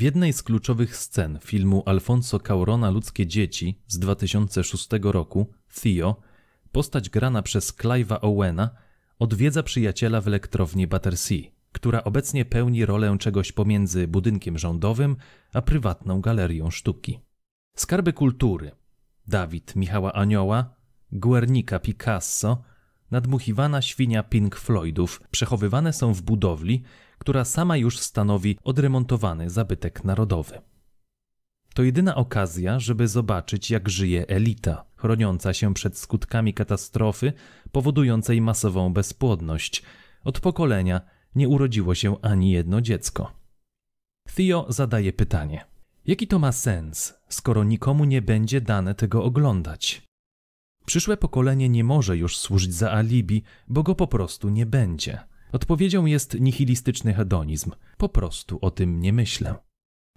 W jednej z kluczowych scen filmu Alfonso Caurona Ludzkie Dzieci z 2006 roku, Theo, postać grana przez Clive'a Owena, odwiedza przyjaciela w elektrowni Battersea, która obecnie pełni rolę czegoś pomiędzy budynkiem rządowym a prywatną galerią sztuki. Skarby kultury Dawid Michała Anioła, Guernica Picasso, nadmuchiwana świnia Pink Floydów przechowywane są w budowli, która sama już stanowi odremontowany zabytek narodowy. To jedyna okazja, żeby zobaczyć, jak żyje elita, chroniąca się przed skutkami katastrofy powodującej masową bezpłodność. Od pokolenia nie urodziło się ani jedno dziecko. Theo zadaje pytanie: Jaki to ma sens, skoro nikomu nie będzie dane tego oglądać? Przyszłe pokolenie nie może już służyć za alibi, bo go po prostu nie będzie. Odpowiedzią jest nihilistyczny hedonizm. Po prostu o tym nie myślę.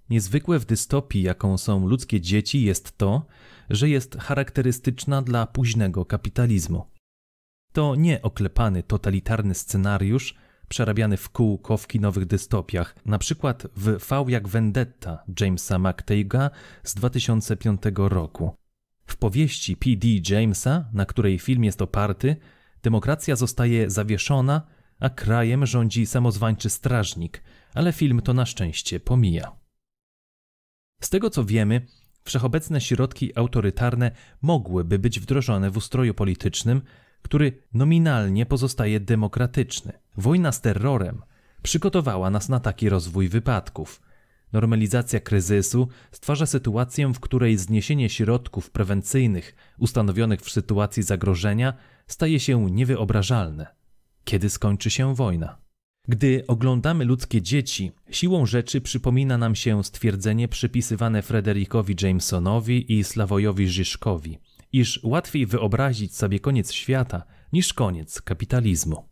Niezwykłe w dystopii, jaką są ludzkie dzieci, jest to, że jest charakterystyczna dla późnego kapitalizmu. To nie oklepany totalitarny scenariusz, przerabiany w kółko w kinowych dystopiach, na przykład w V jak Vendetta Jamesa McTeiga z 2005 roku. W powieści P.D. Jamesa, na której film jest oparty, demokracja zostaje zawieszona a krajem rządzi samozwańczy strażnik, ale film to na szczęście pomija. Z tego co wiemy, wszechobecne środki autorytarne mogłyby być wdrożone w ustroju politycznym, który nominalnie pozostaje demokratyczny. Wojna z terrorem przygotowała nas na taki rozwój wypadków. Normalizacja kryzysu stwarza sytuację, w której zniesienie środków prewencyjnych ustanowionych w sytuacji zagrożenia staje się niewyobrażalne kiedy skończy się wojna. Gdy oglądamy ludzkie dzieci, siłą rzeczy przypomina nam się stwierdzenie przypisywane Frederikowi Jamesonowi i Slawojowi Żyszkowi, iż łatwiej wyobrazić sobie koniec świata niż koniec kapitalizmu.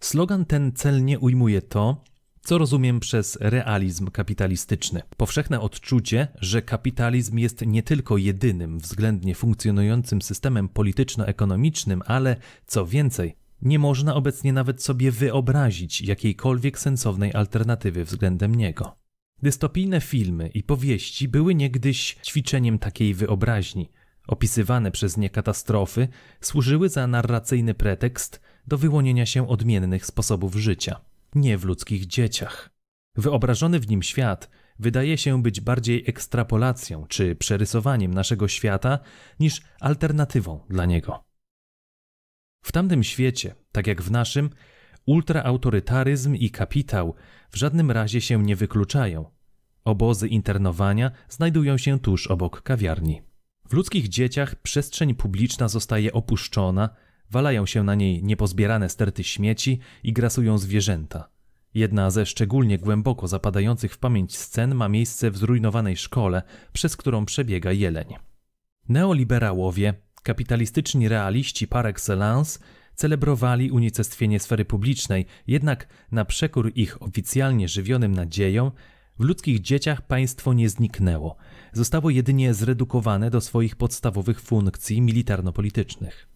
Slogan ten celnie ujmuje to, co rozumiem przez realizm kapitalistyczny. Powszechne odczucie, że kapitalizm jest nie tylko jedynym względnie funkcjonującym systemem polityczno-ekonomicznym, ale co więcej, nie można obecnie nawet sobie wyobrazić jakiejkolwiek sensownej alternatywy względem niego. Dystopijne filmy i powieści były niegdyś ćwiczeniem takiej wyobraźni. Opisywane przez nie katastrofy służyły za narracyjny pretekst do wyłonienia się odmiennych sposobów życia, nie w ludzkich dzieciach. Wyobrażony w nim świat wydaje się być bardziej ekstrapolacją czy przerysowaniem naszego świata niż alternatywą dla niego. W tamtym świecie, tak jak w naszym, ultraautorytaryzm i kapitał w żadnym razie się nie wykluczają. Obozy internowania znajdują się tuż obok kawiarni. W ludzkich dzieciach przestrzeń publiczna zostaje opuszczona, walają się na niej niepozbierane sterty śmieci i grasują zwierzęta. Jedna ze szczególnie głęboko zapadających w pamięć scen ma miejsce w zrujnowanej szkole, przez którą przebiega jeleń. Neoliberałowie Kapitalistyczni realiści par excellence celebrowali unicestwienie sfery publicznej, jednak na przekór ich oficjalnie żywionym nadziejom, w ludzkich dzieciach państwo nie zniknęło. Zostało jedynie zredukowane do swoich podstawowych funkcji militarno-politycznych.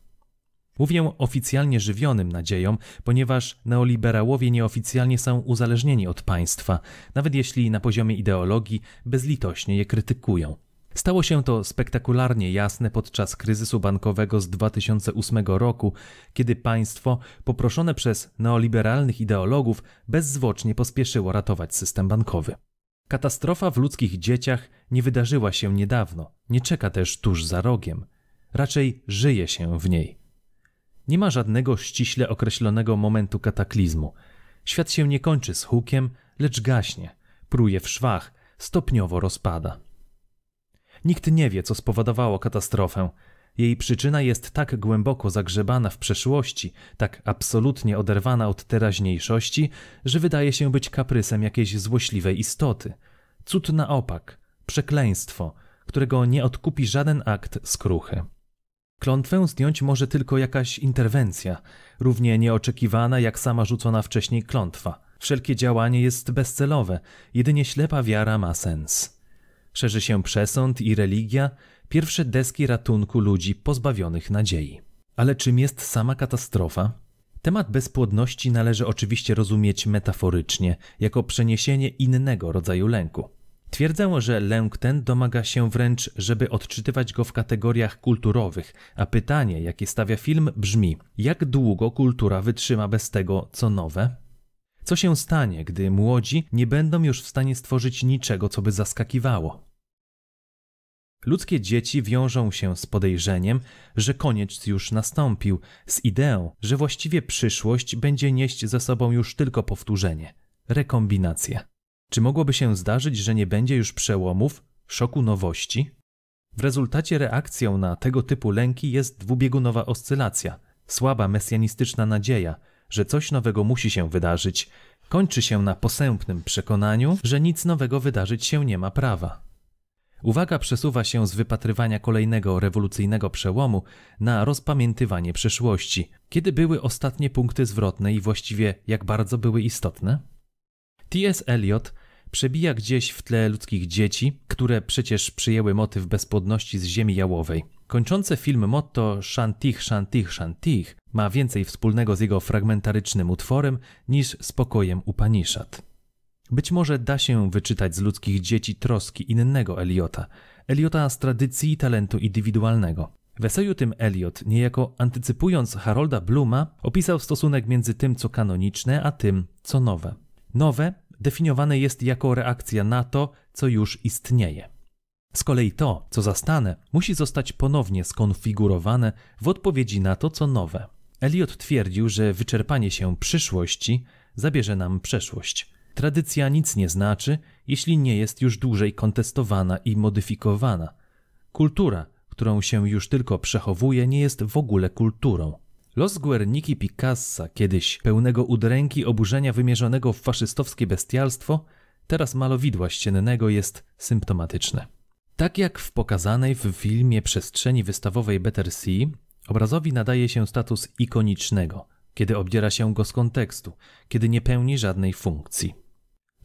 Mówię oficjalnie żywionym nadzieją, ponieważ neoliberałowie nieoficjalnie są uzależnieni od państwa, nawet jeśli na poziomie ideologii bezlitośnie je krytykują. Stało się to spektakularnie jasne podczas kryzysu bankowego z 2008 roku, kiedy państwo, poproszone przez neoliberalnych ideologów, bezzwłocznie pospieszyło ratować system bankowy. Katastrofa w ludzkich dzieciach nie wydarzyła się niedawno, nie czeka też tuż za rogiem. Raczej żyje się w niej. Nie ma żadnego ściśle określonego momentu kataklizmu. Świat się nie kończy z hukiem, lecz gaśnie, pruje w szwach, stopniowo rozpada. Nikt nie wie, co spowodowało katastrofę. Jej przyczyna jest tak głęboko zagrzebana w przeszłości, tak absolutnie oderwana od teraźniejszości, że wydaje się być kaprysem jakiejś złośliwej istoty. Cud na opak, przekleństwo, którego nie odkupi żaden akt skruchy. Klątwę zdjąć może tylko jakaś interwencja, równie nieoczekiwana jak sama rzucona wcześniej klątwa. Wszelkie działanie jest bezcelowe, jedynie ślepa wiara ma sens. Szerzy się przesąd i religia, pierwsze deski ratunku ludzi pozbawionych nadziei. Ale czym jest sama katastrofa? Temat bezpłodności należy oczywiście rozumieć metaforycznie, jako przeniesienie innego rodzaju lęku. Twierdzę, że lęk ten domaga się wręcz, żeby odczytywać go w kategoriach kulturowych, a pytanie, jakie stawia film, brzmi: jak długo kultura wytrzyma bez tego, co nowe? Co się stanie, gdy młodzi nie będą już w stanie stworzyć niczego, co by zaskakiwało? Ludzkie dzieci wiążą się z podejrzeniem, że koniec już nastąpił, z ideą, że właściwie przyszłość będzie nieść ze sobą już tylko powtórzenie rekombinację. Czy mogłoby się zdarzyć, że nie będzie już przełomów, szoku nowości? W rezultacie reakcją na tego typu lęki jest dwubiegunowa oscylacja, słaba mesjanistyczna nadzieja, że coś nowego musi się wydarzyć, kończy się na posępnym przekonaniu, że nic nowego wydarzyć się nie ma prawa. Uwaga przesuwa się z wypatrywania kolejnego rewolucyjnego przełomu na rozpamiętywanie przeszłości. Kiedy były ostatnie punkty zwrotne i właściwie jak bardzo były istotne? T.S. Eliot przebija gdzieś w tle ludzkich dzieci, które przecież przyjęły motyw bezpłodności z ziemi jałowej. Kończące film motto Shantich, Shantich, Shantich ma więcej wspólnego z jego fragmentarycznym utworem niż z pokojem być może da się wyczytać z ludzkich dzieci troski innego Eliota, Eliota z tradycji talentu indywidualnego. W eseju tym Eliot, niejako antycypując Harolda Bluma, opisał stosunek między tym, co kanoniczne, a tym, co nowe. Nowe definiowane jest jako reakcja na to, co już istnieje. Z kolei to, co zastane, musi zostać ponownie skonfigurowane w odpowiedzi na to, co nowe. Eliot twierdził, że wyczerpanie się przyszłości zabierze nam przeszłość. Tradycja nic nie znaczy, jeśli nie jest już dłużej kontestowana i modyfikowana. Kultura, którą się już tylko przechowuje, nie jest w ogóle kulturą. Los Guerniki Picassa, kiedyś pełnego udręki oburzenia wymierzonego w faszystowskie bestialstwo, teraz malowidła ściennego jest symptomatyczne. Tak jak w pokazanej w filmie przestrzeni wystawowej Better Sea, obrazowi nadaje się status ikonicznego, kiedy obdziera się go z kontekstu, kiedy nie pełni żadnej funkcji.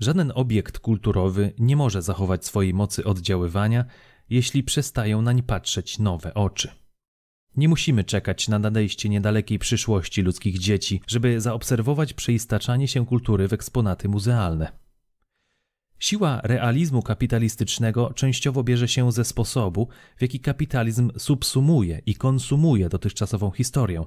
Żaden obiekt kulturowy nie może zachować swojej mocy oddziaływania, jeśli przestają nań patrzeć nowe oczy. Nie musimy czekać na nadejście niedalekiej przyszłości ludzkich dzieci, żeby zaobserwować przeistaczanie się kultury w eksponaty muzealne. Siła realizmu kapitalistycznego częściowo bierze się ze sposobu, w jaki kapitalizm subsumuje i konsumuje dotychczasową historię,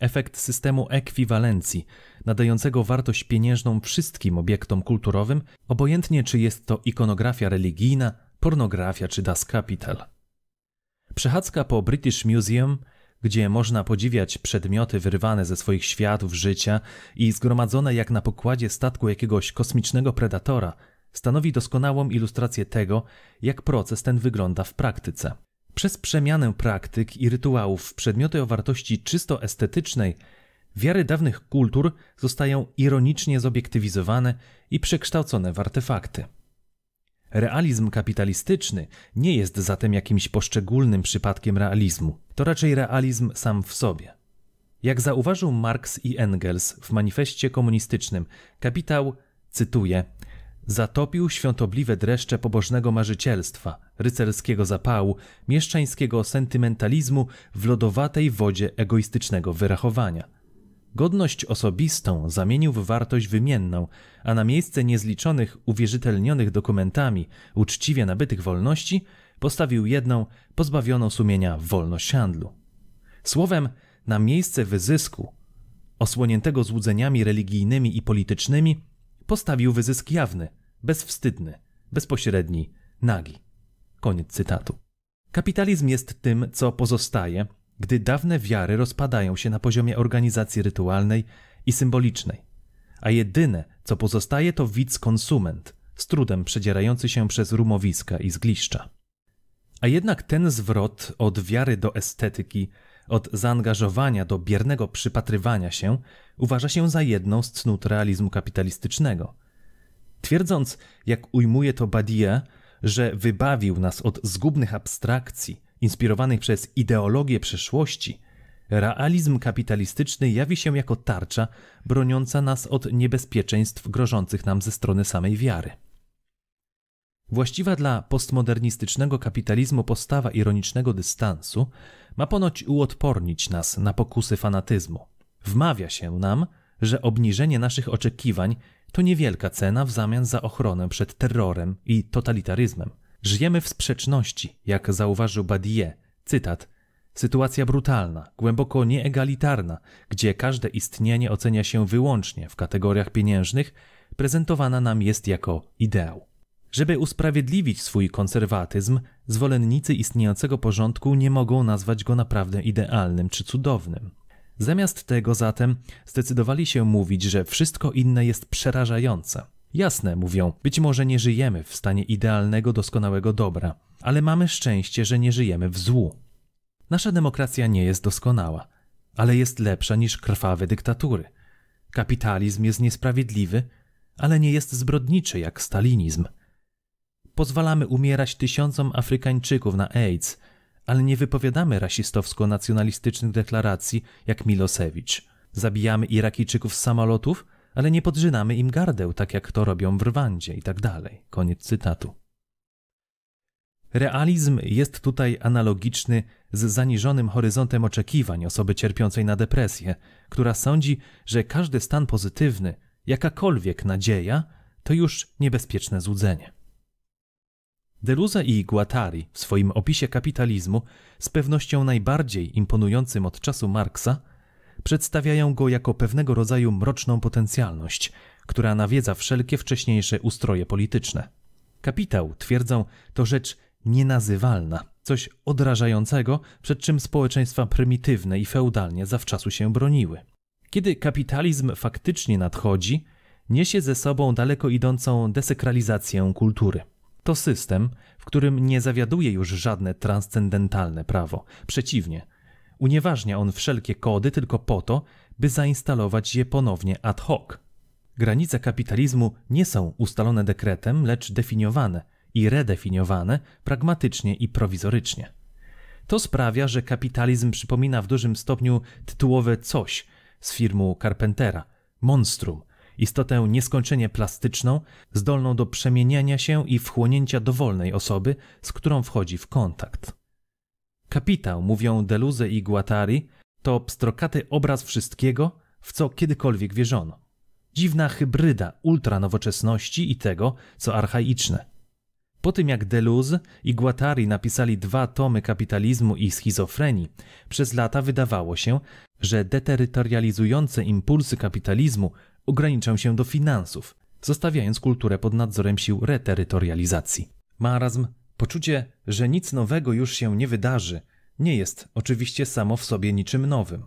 efekt systemu ekwiwalencji, nadającego wartość pieniężną wszystkim obiektom kulturowym, obojętnie czy jest to ikonografia religijna, pornografia czy Das Kapital. Przechadzka po British Museum, gdzie można podziwiać przedmioty wyrwane ze swoich światów życia i zgromadzone jak na pokładzie statku jakiegoś kosmicznego predatora, stanowi doskonałą ilustrację tego, jak proces ten wygląda w praktyce. Przez przemianę praktyk i rytuałów przedmioty o wartości czysto estetycznej, wiary dawnych kultur zostają ironicznie zobiektywizowane i przekształcone w artefakty. Realizm kapitalistyczny nie jest zatem jakimś poszczególnym przypadkiem realizmu, to raczej realizm sam w sobie. Jak zauważył Marx i Engels w manifestie komunistycznym, kapitał, cytuję, Zatopił świątobliwe dreszcze pobożnego marzycielstwa, rycerskiego zapału, mieszczańskiego sentymentalizmu w lodowatej wodzie egoistycznego wyrachowania. Godność osobistą zamienił w wartość wymienną, a na miejsce niezliczonych, uwierzytelnionych dokumentami uczciwie nabytych wolności postawił jedną, pozbawioną sumienia wolność handlu. Słowem, na miejsce wyzysku, osłoniętego złudzeniami religijnymi i politycznymi, postawił wyzysk jawny, bezwstydny, bezpośredni, nagi. Koniec cytatu. Kapitalizm jest tym, co pozostaje, gdy dawne wiary rozpadają się na poziomie organizacji rytualnej i symbolicznej, a jedyne, co pozostaje, to widz konsument, z trudem przedzierający się przez rumowiska i zgliszcza. A jednak ten zwrot od wiary do estetyki od zaangażowania do biernego przypatrywania się uważa się za jedną z cnót realizmu kapitalistycznego. Twierdząc, jak ujmuje to Badia, że wybawił nas od zgubnych abstrakcji inspirowanych przez ideologię przeszłości, realizm kapitalistyczny jawi się jako tarcza broniąca nas od niebezpieczeństw grożących nam ze strony samej wiary. Właściwa dla postmodernistycznego kapitalizmu postawa ironicznego dystansu ma ponoć uodpornić nas na pokusy fanatyzmu. Wmawia się nam, że obniżenie naszych oczekiwań to niewielka cena w zamian za ochronę przed terrorem i totalitaryzmem. Żyjemy w sprzeczności, jak zauważył Badie: cytat, sytuacja brutalna, głęboko nieegalitarna, gdzie każde istnienie ocenia się wyłącznie w kategoriach pieniężnych, prezentowana nam jest jako ideał. Żeby usprawiedliwić swój konserwatyzm, zwolennicy istniejącego porządku nie mogą nazwać go naprawdę idealnym czy cudownym. Zamiast tego zatem zdecydowali się mówić, że wszystko inne jest przerażające. Jasne, mówią, być może nie żyjemy w stanie idealnego, doskonałego dobra, ale mamy szczęście, że nie żyjemy w złu. Nasza demokracja nie jest doskonała, ale jest lepsza niż krwawe dyktatury. Kapitalizm jest niesprawiedliwy, ale nie jest zbrodniczy jak stalinizm. Pozwalamy umierać tysiącom Afrykańczyków na AIDS, ale nie wypowiadamy rasistowsko-nacjonalistycznych deklaracji jak Milosewicz. Zabijamy Irakijczyków z samolotów, ale nie podżynamy im gardeł, tak jak to robią w Rwandzie i tak dalej. Koniec cytatu. Realizm jest tutaj analogiczny z zaniżonym horyzontem oczekiwań osoby cierpiącej na depresję, która sądzi, że każdy stan pozytywny, jakakolwiek nadzieja, to już niebezpieczne złudzenie. Deluza i Guattari w swoim opisie kapitalizmu, z pewnością najbardziej imponującym od czasu Marksa, przedstawiają go jako pewnego rodzaju mroczną potencjalność, która nawiedza wszelkie wcześniejsze ustroje polityczne. Kapitał, twierdzą, to rzecz nienazywalna, coś odrażającego, przed czym społeczeństwa prymitywne i feudalnie zawczasu się broniły. Kiedy kapitalizm faktycznie nadchodzi, niesie ze sobą daleko idącą desekralizację kultury. To system, w którym nie zawiaduje już żadne transcendentalne prawo. Przeciwnie, unieważnia on wszelkie kody tylko po to, by zainstalować je ponownie ad hoc. Granice kapitalizmu nie są ustalone dekretem, lecz definiowane i redefiniowane pragmatycznie i prowizorycznie. To sprawia, że kapitalizm przypomina w dużym stopniu tytułowe coś z firmu Carpentera, monstrum, istotę nieskończenie plastyczną, zdolną do przemieniania się i wchłonięcia dowolnej osoby, z którą wchodzi w kontakt. Kapitał, mówią Deluze i Guattari, to pstrokaty obraz wszystkiego, w co kiedykolwiek wierzono. Dziwna hybryda ultranowoczesności i tego, co archaiczne. Po tym jak Deleuze i Guattari napisali dwa tomy kapitalizmu i schizofrenii, przez lata wydawało się, że deterytorializujące impulsy kapitalizmu ograniczał się do finansów, zostawiając kulturę pod nadzorem sił reterytorializacji. Marazm, poczucie, że nic nowego już się nie wydarzy, nie jest oczywiście samo w sobie niczym nowym.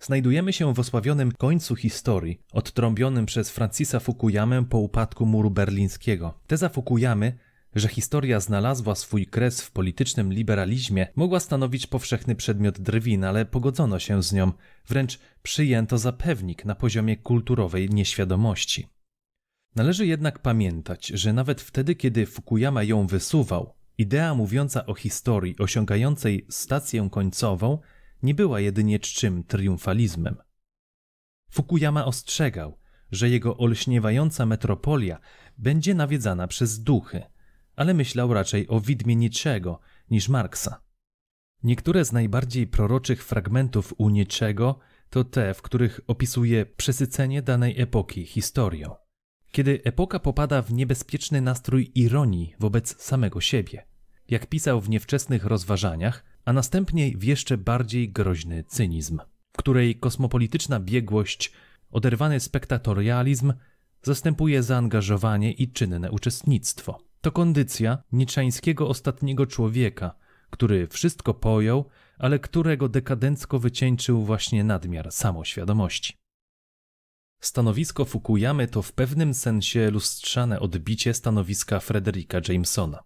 Znajdujemy się w osławionym końcu historii, odtrąbionym przez Francisa Fukuyamę po upadku muru berlińskiego. Teza Fukuyamy że historia znalazła swój kres w politycznym liberalizmie, mogła stanowić powszechny przedmiot drwin, ale pogodzono się z nią, wręcz przyjęto za pewnik na poziomie kulturowej nieświadomości. Należy jednak pamiętać, że nawet wtedy, kiedy Fukuyama ją wysuwał, idea mówiąca o historii osiągającej stację końcową nie była jedynie czczym triumfalizmem. Fukuyama ostrzegał, że jego olśniewająca metropolia będzie nawiedzana przez duchy – ale myślał raczej o widmie Nietzschego niż Marksa. Niektóre z najbardziej proroczych fragmentów u Nietzschego to te, w których opisuje przesycenie danej epoki historią. Kiedy epoka popada w niebezpieczny nastrój ironii wobec samego siebie, jak pisał w niewczesnych rozważaniach, a następnie w jeszcze bardziej groźny cynizm, w której kosmopolityczna biegłość, oderwany spektatorializm zastępuje zaangażowanie i czynne uczestnictwo. To kondycja niczańskiego ostatniego człowieka, który wszystko pojął, ale którego dekadencko wycieńczył właśnie nadmiar samoświadomości. Stanowisko Fukuyamy to w pewnym sensie lustrzane odbicie stanowiska Frederica Jamesona.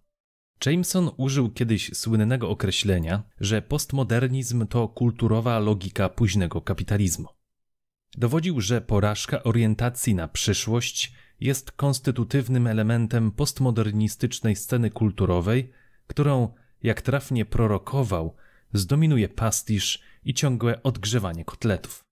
Jameson użył kiedyś słynnego określenia, że postmodernizm to kulturowa logika późnego kapitalizmu. Dowodził, że porażka orientacji na przyszłość jest konstytutywnym elementem postmodernistycznej sceny kulturowej, którą, jak trafnie prorokował, zdominuje pastisz i ciągłe odgrzewanie kotletów.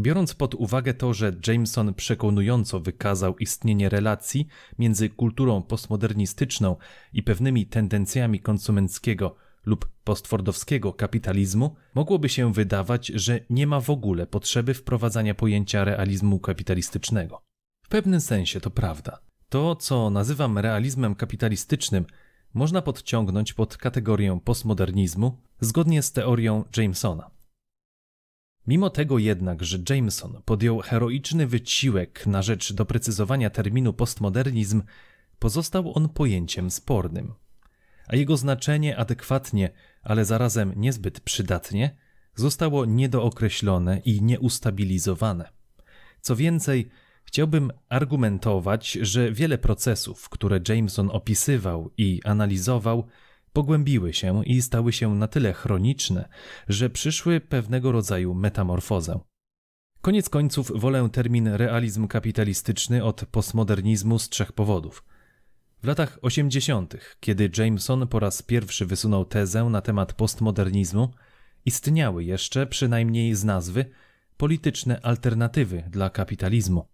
Biorąc pod uwagę to, że Jameson przekonująco wykazał istnienie relacji między kulturą postmodernistyczną i pewnymi tendencjami konsumenckiego lub postfordowskiego kapitalizmu, mogłoby się wydawać, że nie ma w ogóle potrzeby wprowadzania pojęcia realizmu kapitalistycznego. W pewnym sensie to prawda. To, co nazywam realizmem kapitalistycznym, można podciągnąć pod kategorię postmodernizmu zgodnie z teorią Jamesona. Mimo tego jednak, że Jameson podjął heroiczny wysiłek na rzecz doprecyzowania terminu postmodernizm, pozostał on pojęciem spornym. A jego znaczenie adekwatnie, ale zarazem niezbyt przydatnie, zostało niedookreślone i nieustabilizowane. Co więcej, Chciałbym argumentować, że wiele procesów, które Jameson opisywał i analizował, pogłębiły się i stały się na tyle chroniczne, że przyszły pewnego rodzaju metamorfozę. Koniec końców wolę termin realizm kapitalistyczny od postmodernizmu z trzech powodów. W latach 80., kiedy Jameson po raz pierwszy wysunął tezę na temat postmodernizmu, istniały jeszcze, przynajmniej z nazwy, polityczne alternatywy dla kapitalizmu.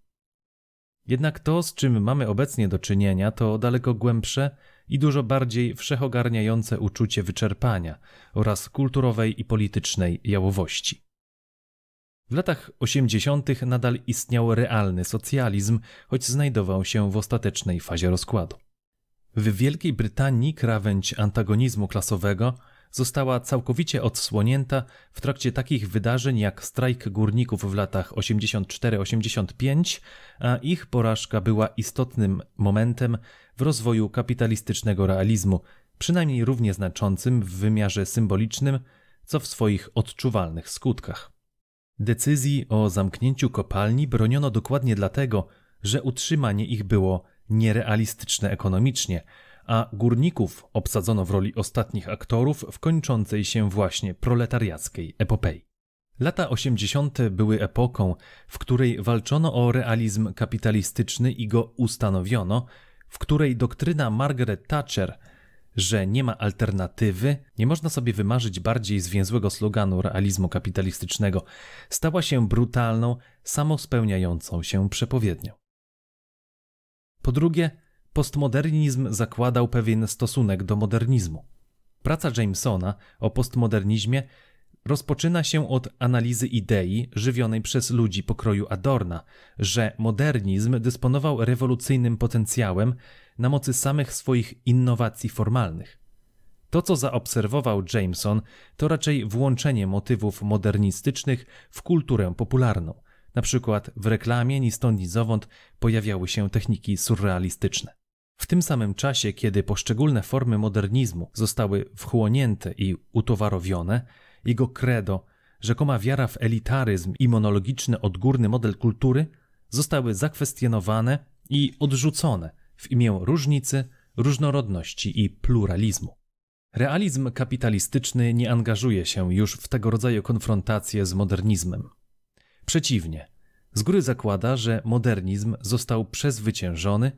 Jednak to, z czym mamy obecnie do czynienia, to daleko głębsze i dużo bardziej wszechogarniające uczucie wyczerpania oraz kulturowej i politycznej jałowości. W latach 80. nadal istniał realny socjalizm, choć znajdował się w ostatecznej fazie rozkładu. W Wielkiej Brytanii krawędź antagonizmu klasowego została całkowicie odsłonięta w trakcie takich wydarzeń jak strajk górników w latach 84-85, a ich porażka była istotnym momentem w rozwoju kapitalistycznego realizmu, przynajmniej równie znaczącym w wymiarze symbolicznym, co w swoich odczuwalnych skutkach. Decyzji o zamknięciu kopalni broniono dokładnie dlatego, że utrzymanie ich było nierealistyczne ekonomicznie – a górników obsadzono w roli ostatnich aktorów w kończącej się właśnie proletariackiej epopei. Lata 80. były epoką, w której walczono o realizm kapitalistyczny i go ustanowiono, w której doktryna Margaret Thatcher, że nie ma alternatywy, nie można sobie wymarzyć bardziej zwięzłego sloganu realizmu kapitalistycznego, stała się brutalną, samospełniającą się przepowiednią. Po drugie, postmodernizm zakładał pewien stosunek do modernizmu. Praca Jamesona o postmodernizmie rozpoczyna się od analizy idei żywionej przez ludzi pokroju Adorna, że modernizm dysponował rewolucyjnym potencjałem na mocy samych swoich innowacji formalnych. To, co zaobserwował Jameson, to raczej włączenie motywów modernistycznych w kulturę popularną. Na przykład w reklamie ni stąd ni zowąd pojawiały się techniki surrealistyczne. W tym samym czasie, kiedy poszczególne formy modernizmu zostały wchłonięte i utowarowione, jego credo, rzekoma wiara w elitaryzm i monologiczny odgórny model kultury zostały zakwestionowane i odrzucone w imię różnicy, różnorodności i pluralizmu. Realizm kapitalistyczny nie angażuje się już w tego rodzaju konfrontacje z modernizmem. Przeciwnie, z góry zakłada, że modernizm został przezwyciężony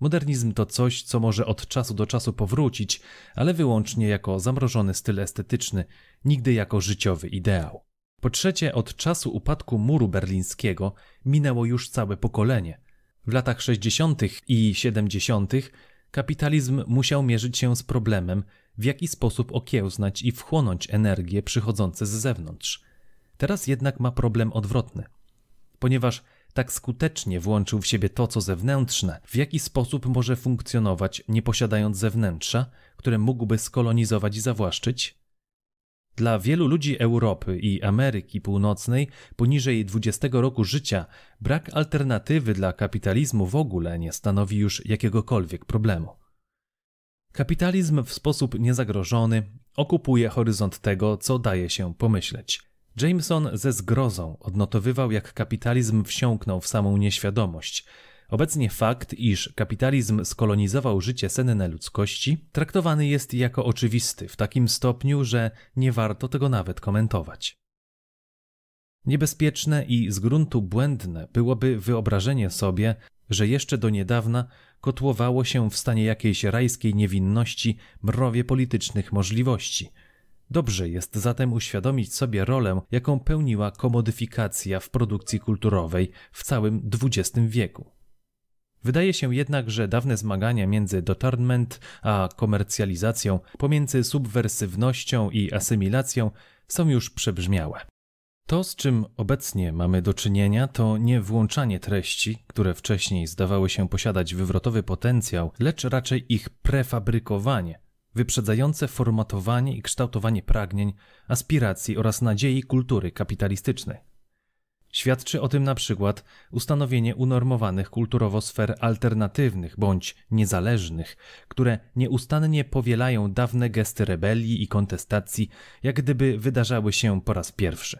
Modernizm to coś, co może od czasu do czasu powrócić, ale wyłącznie jako zamrożony styl estetyczny, nigdy jako życiowy ideał. Po trzecie, od czasu upadku muru berlińskiego minęło już całe pokolenie. W latach 60. i 70. kapitalizm musiał mierzyć się z problemem, w jaki sposób okiełznać i wchłonąć energię przychodzące z zewnątrz. Teraz jednak ma problem odwrotny. Ponieważ tak skutecznie włączył w siebie to, co zewnętrzne, w jaki sposób może funkcjonować, nie posiadając zewnętrza, które mógłby skolonizować i zawłaszczyć? Dla wielu ludzi Europy i Ameryki Północnej poniżej 20 roku życia brak alternatywy dla kapitalizmu w ogóle nie stanowi już jakiegokolwiek problemu. Kapitalizm w sposób niezagrożony okupuje horyzont tego, co daje się pomyśleć. Jameson ze zgrozą odnotowywał, jak kapitalizm wsiąknął w samą nieświadomość. Obecnie fakt, iż kapitalizm skolonizował życie senne ludzkości, traktowany jest jako oczywisty w takim stopniu, że nie warto tego nawet komentować. Niebezpieczne i z gruntu błędne byłoby wyobrażenie sobie, że jeszcze do niedawna kotłowało się w stanie jakiejś rajskiej niewinności mrowie politycznych możliwości – Dobrze jest zatem uświadomić sobie rolę, jaką pełniła komodyfikacja w produkcji kulturowej w całym XX wieku. Wydaje się jednak, że dawne zmagania między dotarment a komercjalizacją, pomiędzy subwersywnością i asymilacją są już przebrzmiałe. To, z czym obecnie mamy do czynienia, to nie włączanie treści, które wcześniej zdawały się posiadać wywrotowy potencjał, lecz raczej ich prefabrykowanie, wyprzedzające formatowanie i kształtowanie pragnień, aspiracji oraz nadziei kultury kapitalistycznej. Świadczy o tym na przykład ustanowienie unormowanych kulturowo sfer alternatywnych bądź niezależnych, które nieustannie powielają dawne gesty rebelii i kontestacji, jak gdyby wydarzały się po raz pierwszy.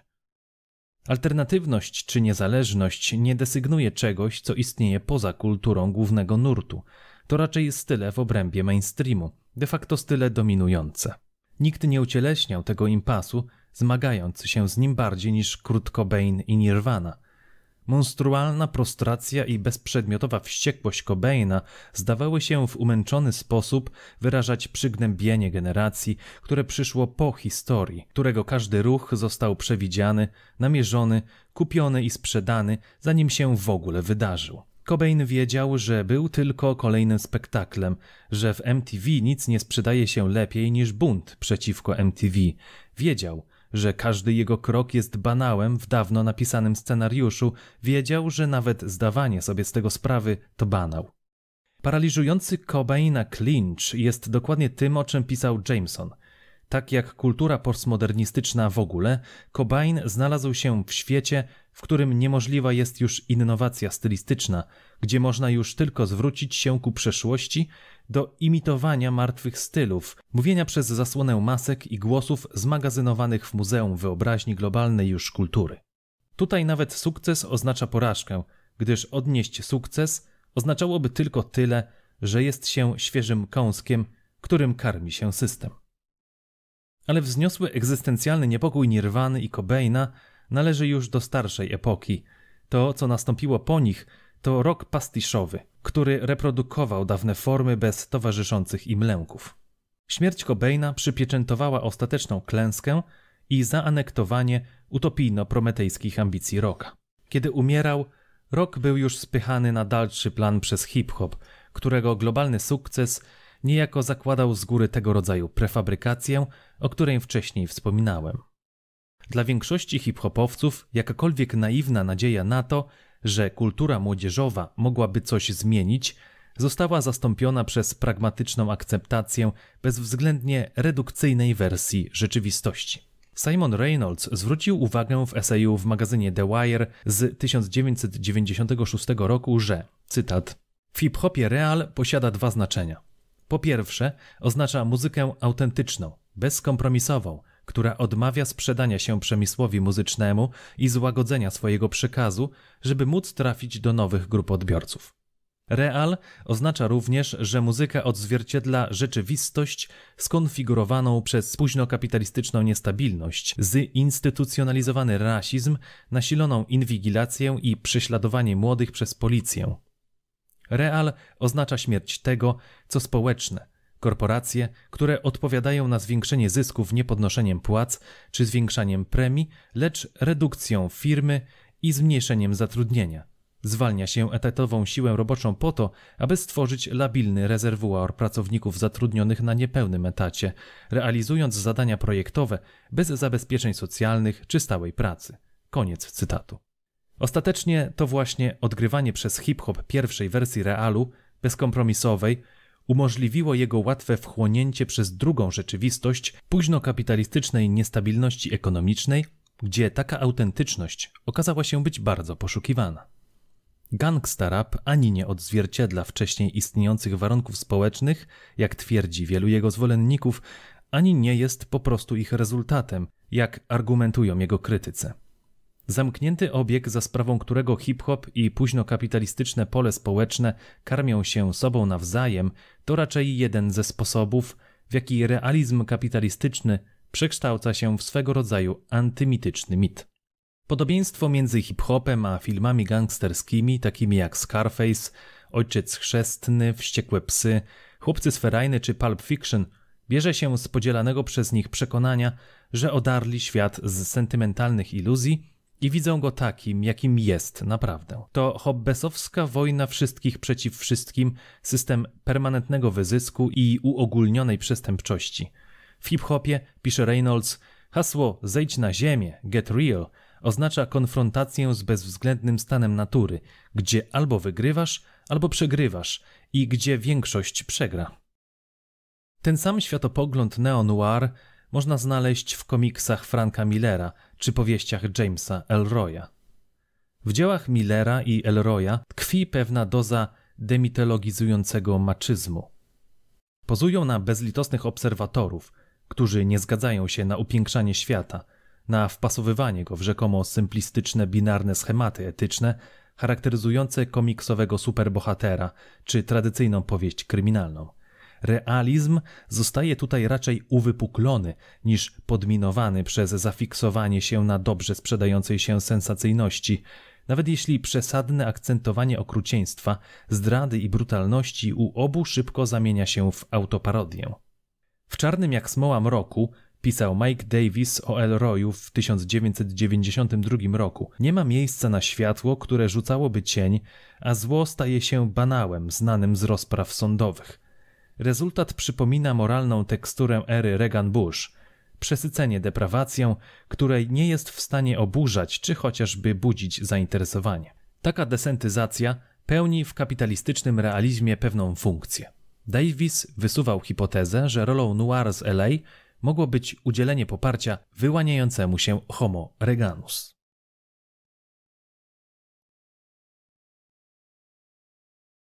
Alternatywność czy niezależność nie desygnuje czegoś, co istnieje poza kulturą głównego nurtu. To raczej style w obrębie mainstreamu, de facto style dominujące. Nikt nie ucieleśniał tego impasu, zmagając się z nim bardziej niż krótko Cobain i Nirvana. Monstrualna prostracja i bezprzedmiotowa wściekłość Cobaina zdawały się w umęczony sposób wyrażać przygnębienie generacji, które przyszło po historii, którego każdy ruch został przewidziany, namierzony, kupiony i sprzedany, zanim się w ogóle wydarzył. Cobain wiedział, że był tylko kolejnym spektaklem, że w MTV nic nie sprzedaje się lepiej niż bunt przeciwko MTV. Wiedział, że każdy jego krok jest banałem w dawno napisanym scenariuszu, wiedział, że nawet zdawanie sobie z tego sprawy to banał. Paraliżujący Cobaina clinch jest dokładnie tym, o czym pisał Jameson – tak jak kultura postmodernistyczna w ogóle, Cobain znalazł się w świecie, w którym niemożliwa jest już innowacja stylistyczna, gdzie można już tylko zwrócić się ku przeszłości, do imitowania martwych stylów, mówienia przez zasłonę masek i głosów zmagazynowanych w Muzeum Wyobraźni Globalnej już kultury. Tutaj nawet sukces oznacza porażkę, gdyż odnieść sukces oznaczałoby tylko tyle, że jest się świeżym kąskiem, którym karmi się system ale wzniosły egzystencjalny niepokój Nirwany i Cobaina należy już do starszej epoki. To, co nastąpiło po nich, to rok pastiszowy, który reprodukował dawne formy bez towarzyszących im lęków. Śmierć Cobaina przypieczętowała ostateczną klęskę i zaanektowanie utopijno-prometejskich ambicji rocka. Kiedy umierał, rock był już spychany na dalszy plan przez hip-hop, którego globalny sukces niejako zakładał z góry tego rodzaju prefabrykację, o której wcześniej wspominałem. Dla większości hip-hopowców jakakolwiek naiwna nadzieja na to, że kultura młodzieżowa mogłaby coś zmienić, została zastąpiona przez pragmatyczną akceptację bezwzględnie redukcyjnej wersji rzeczywistości. Simon Reynolds zwrócił uwagę w eseju w magazynie The Wire z 1996 roku, że, cytat, w hip-hopie real posiada dwa znaczenia. Po pierwsze, oznacza muzykę autentyczną, bezkompromisową, która odmawia sprzedania się przemysłowi muzycznemu i złagodzenia swojego przekazu, żeby móc trafić do nowych grup odbiorców. Real oznacza również, że muzyka odzwierciedla rzeczywistość skonfigurowaną przez późnokapitalistyczną niestabilność, zinstytucjonalizowany rasizm, nasiloną inwigilację i prześladowanie młodych przez policję, Real oznacza śmierć tego, co społeczne. Korporacje, które odpowiadają na zwiększenie zysków nie podnoszeniem płac czy zwiększaniem premii, lecz redukcją firmy i zmniejszeniem zatrudnienia. Zwalnia się etatową siłę roboczą po to, aby stworzyć labilny rezerwuar pracowników zatrudnionych na niepełnym etacie, realizując zadania projektowe bez zabezpieczeń socjalnych czy stałej pracy. Koniec cytatu. Ostatecznie to właśnie odgrywanie przez hip-hop pierwszej wersji realu, bezkompromisowej, umożliwiło jego łatwe wchłonięcie przez drugą rzeczywistość późno-kapitalistycznej niestabilności ekonomicznej, gdzie taka autentyczność okazała się być bardzo poszukiwana. Gangsta rap ani nie odzwierciedla wcześniej istniejących warunków społecznych, jak twierdzi wielu jego zwolenników, ani nie jest po prostu ich rezultatem, jak argumentują jego krytycy. Zamknięty obieg, za sprawą którego hip-hop i późnokapitalistyczne pole społeczne karmią się sobą nawzajem, to raczej jeden ze sposobów, w jaki realizm kapitalistyczny przekształca się w swego rodzaju antymityczny mit. Podobieństwo między hip-hopem a filmami gangsterskimi, takimi jak Scarface, Ojciec Chrzestny, Wściekłe Psy, Chłopcy z Ferajny czy Pulp Fiction, bierze się z podzielanego przez nich przekonania, że odarli świat z sentymentalnych iluzji i widzę go takim, jakim jest naprawdę. To hobbesowska wojna wszystkich przeciw wszystkim, system permanentnego wyzysku i uogólnionej przestępczości. W hip-hopie, pisze Reynolds, hasło zejdź na ziemię, get real, oznacza konfrontację z bezwzględnym stanem natury, gdzie albo wygrywasz, albo przegrywasz i gdzie większość przegra. Ten sam światopogląd neo-noir można znaleźć w komiksach Franka Millera – czy powieściach Jamesa Elroya. W dziełach Millera i Elroya tkwi pewna doza demitologizującego maczyzmu. Pozują na bezlitosnych obserwatorów, którzy nie zgadzają się na upiększanie świata, na wpasowywanie go w rzekomo symplistyczne, binarne schematy etyczne, charakteryzujące komiksowego superbohatera czy tradycyjną powieść kryminalną – Realizm zostaje tutaj raczej uwypuklony niż podminowany przez zafiksowanie się na dobrze sprzedającej się sensacyjności. Nawet jeśli przesadne akcentowanie okrucieństwa, zdrady i brutalności u obu szybko zamienia się w autoparodię. W czarnym jak smoła mroku pisał Mike Davis o Elroyu w 1992 roku. Nie ma miejsca na światło, które rzucałoby cień, a zło staje się banałem znanym z rozpraw sądowych. Rezultat przypomina moralną teksturę ery Reagan Bush, przesycenie deprawacją, której nie jest w stanie oburzać czy chociażby budzić zainteresowanie. Taka desentyzacja pełni w kapitalistycznym realizmie pewną funkcję. Davis wysuwał hipotezę, że rolą noir z LA mogło być udzielenie poparcia wyłaniającemu się homo reganus.